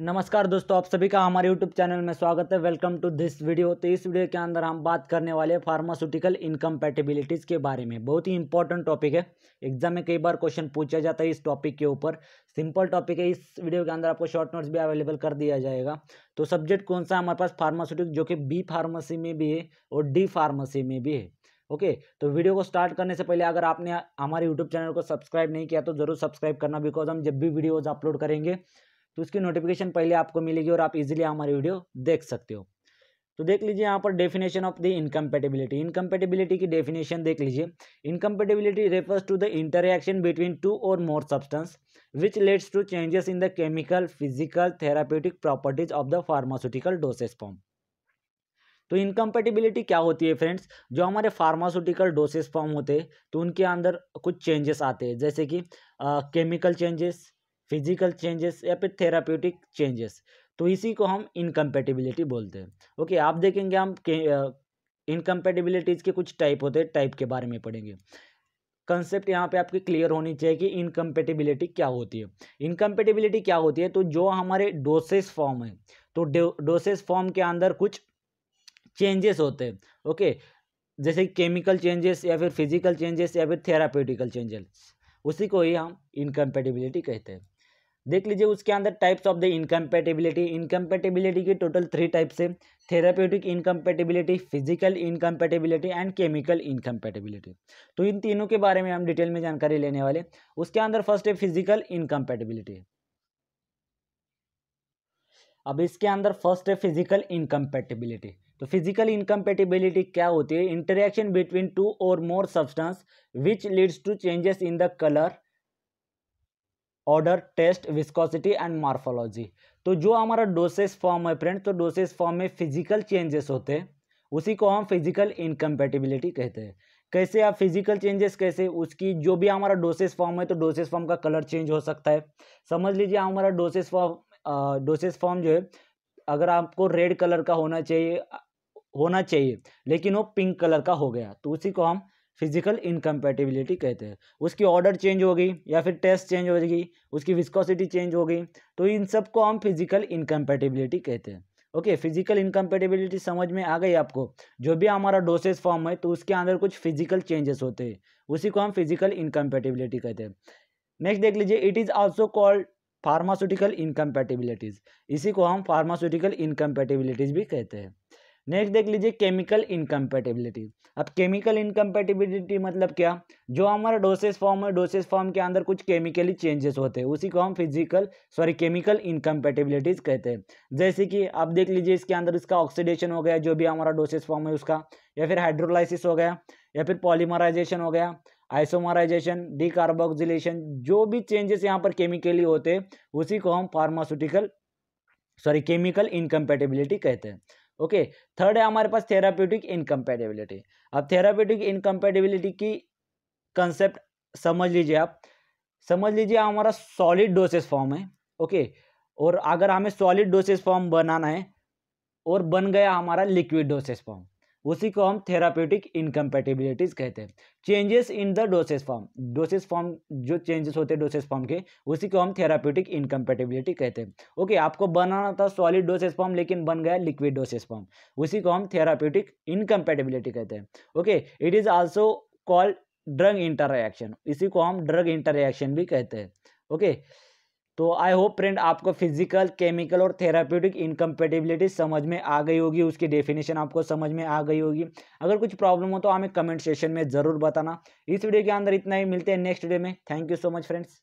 नमस्कार दोस्तों आप सभी का हमारे यूट्यूब चैनल में स्वागत है वेलकम टू दिस वीडियो तो इस वीडियो के अंदर हम बात करने वाले फार्मास्यूटिकल इनकम्पैटिबिलिटीज़ के बारे में बहुत ही इंपॉर्टेंट टॉपिक है एग्जाम में कई बार क्वेश्चन पूछा जाता है इस टॉपिक के ऊपर सिंपल टॉपिक है इस वीडियो के अंदर आपको शॉर्ट नोट्स भी अवेलेबल कर दिया जाएगा तो सब्जेक्ट कौन सा हमारे पास फार्मास्यूटिक जो कि बी फार्मेसी में भी है और डी फार्मेसी में भी है ओके okay, तो वीडियो को स्टार्ट करने से पहले अगर आपने हमारे यूट्यूब चैनल को सब्सक्राइब नहीं किया तो जरूर सब्सक्राइब करना बिकॉज हम जब भी वीडियोज अपलोड करेंगे तो उसकी नोटिफिकेशन पहले आपको मिलेगी और आप इजीली हमारी वीडियो देख सकते हो तो देख लीजिए यहाँ पर definition of the incompatibility incompatibility की डेफिनेशन देख लीजिए incompatibility refers to the interaction between two or more substance which leads to changes in the chemical physical therapeutic properties of the pharmaceutical dosage form तो incompatibility क्या होती है friends जो हमारे pharmaceutical dosage form होते हैं तो उनके अंदर कुछ चेंजेस आते हैं जैसे कि केमिकल चेंजेस फिजिकल चेंजेस या फिर थेराप्यूटिक चेंजेस तो इसी को हम इनकम्पेटिबिलिटी बोलते हैं ओके आप देखेंगे हम इनकम्पेटिबिलिटीज़ के कुछ टाइप होते हैं टाइप के बारे में पढ़ेंगे कंसेप्ट यहाँ पे आपकी क्लियर होनी चाहिए कि इनकम्पेटिबिलिटी क्या होती है इनकम्पेटिबिलिटी क्या होती है तो जो हमारे डोसेस फॉर्म है तो डोसेस फॉर्म के अंदर कुछ चेंजेस होते हैं ओके जैसे केमिकल चेंजेस या फिर फिजिकल चेंजेस या फिर थेरापेटिकल चेंजेस उसी को ही हम इनकम्पेटिबिलिटी कहते हैं देख लीजिए उसके अंदर types of the incompatibility incompatibility की टोटल थ्री टाइप्स है therapeutic incompatibility physical incompatibility and chemical incompatibility तो इन तीनों के बारे में हम डिटेल में जानकारी लेने वाले उसके अंदर फर्स्ट है फिजिकल इनकम्पेटिबिलिटी अब इसके अंदर फर्स्ट है फिजिकल इनकम्पेटिबिलिटी तो फिजिकल इनकम्पेटिबिलिटी क्या होती है interaction between two or more substance which leads to changes in the colour odour taste viscosity and morphology तो जो हमारा डोसेस फॉर्म है फ्रेंड तो डोसेस फॉर्म में फिजिकल चेंजेस होते हैं उसी को हम फिजिकल इनकम्पेटिबिलिटी कहते हैं कैसे आप फिजिकल चेंजेस कैसे उसकी जो भी हमारा डोसेस फॉर्म है तो डोसेस फॉर्म का कलर चेंज हो सकता है समझ लीजिए हमारा डोसेस फॉर्म डोसेस फॉर्म जो है अगर आपको रेड कलर का होना चाहिए होना चाहिए लेकिन वो पिंक कलर का हो गया तो उसी को हम फिजिकल इनकम्पेटिबिलिटी कहते हैं उसकी ऑर्डर चेंज हो गई या फिर टेस्ट चेंज हो गई उसकी विस्कोसिटी चेंज हो गई तो इन सब को हम फिजिकल इनकम्पेटिबिलिटी कहते हैं ओके फिजिकल इनकम्पेटिबिलिटी समझ में आ गई आपको जो भी हमारा डोसेज फॉर्म है तो उसके अंदर कुछ फिजिकल चेंजेस होते हैं उसी को हम फिजिकल इनकम्पेटिबिलिटी कहते हैं नेक्स्ट देख लीजिए it is also called pharmaceutical incompatibilities इसी को हम फार्मास्यूटिकल इनकम्पेटिबिलिटीज़ भी कहते हैं नेक्स्ट देख लीजिए केमिकल इनकम्पेटिबिलिटी अब केमिकल इनकम्पेटिबिलिटी मतलब क्या जो हमारा डोसेज फॉर्म है डोसेज फॉर्म के अंदर कुछ केमिकली चेंजेस होते हैं उसी को हम फिजिकल सॉरी केमिकल इनकम्पेटिबिलिटीज़ कहते हैं जैसे कि आप देख लीजिए इसके अंदर इसका ऑक्सीडेशन हो गया जो भी हमारा डोसेज फॉर्म है उसका या फिर हाइड्रोलाइसिस हो गया या फिर पॉलीमराइजेशन हो गया आइसोमराइजेशन डिकार्बोक्सिलेशन जो भी चेंजेस यहाँ पर केमिकली होते हैं उसी को हम फार्मास्यूटिकल सॉरी केमिकल इनकम्पेटिबिलिटी कहते हैं ओके थर्ड है हमारे पास थेरापेटिक इनकम्पेटेबिलिटी अब थेरापेटिक इनकम्पेटेबिलिटी की कंसेप्ट समझ लीजिए आप समझ लीजिए हमारा सॉलिड डोसेज फॉर्म है ओके और अगर हमें सॉलिड डोसेज फॉर्म बनाना है और बन गया हमारा लिक्विड डोसेस फॉर्म उसी को हम थेरापेटिक इनकम्पेटिबिलिटीज कहते हैं changes in the dosage form dosage form जो चेंजेस होते हैं डोसेस फॉर्म के उसी को हम थेरापेटिक इनकम्पेटिबिलिटी कहते हैं ओके आपको बनाना था सॉलिड डोसेस फॉर्म लेकिन बन गया लिक्विड डोसेस फॉर्म उसी को हम थेरापेटिक इनकम्पेटिबिलिटी कहते हैं okay it is also called drug interaction इसी को हम ड्रग इंटर भी कहते हैं ओके okay? तो आई होप फ्रेंड आपको फिजिकल केमिकल और थेराप्यूटिक इनकम्पेटिबिलिटी समझ में आ गई होगी उसकी डेफिनेशन आपको समझ में आ गई होगी अगर कुछ प्रॉब्लम हो तो हमें कमेंट सेशन में ज़रूर बताना इस वीडियो के अंदर इतना ही मिलते हैं नेक्स्ट वीडियो में thank you so much friends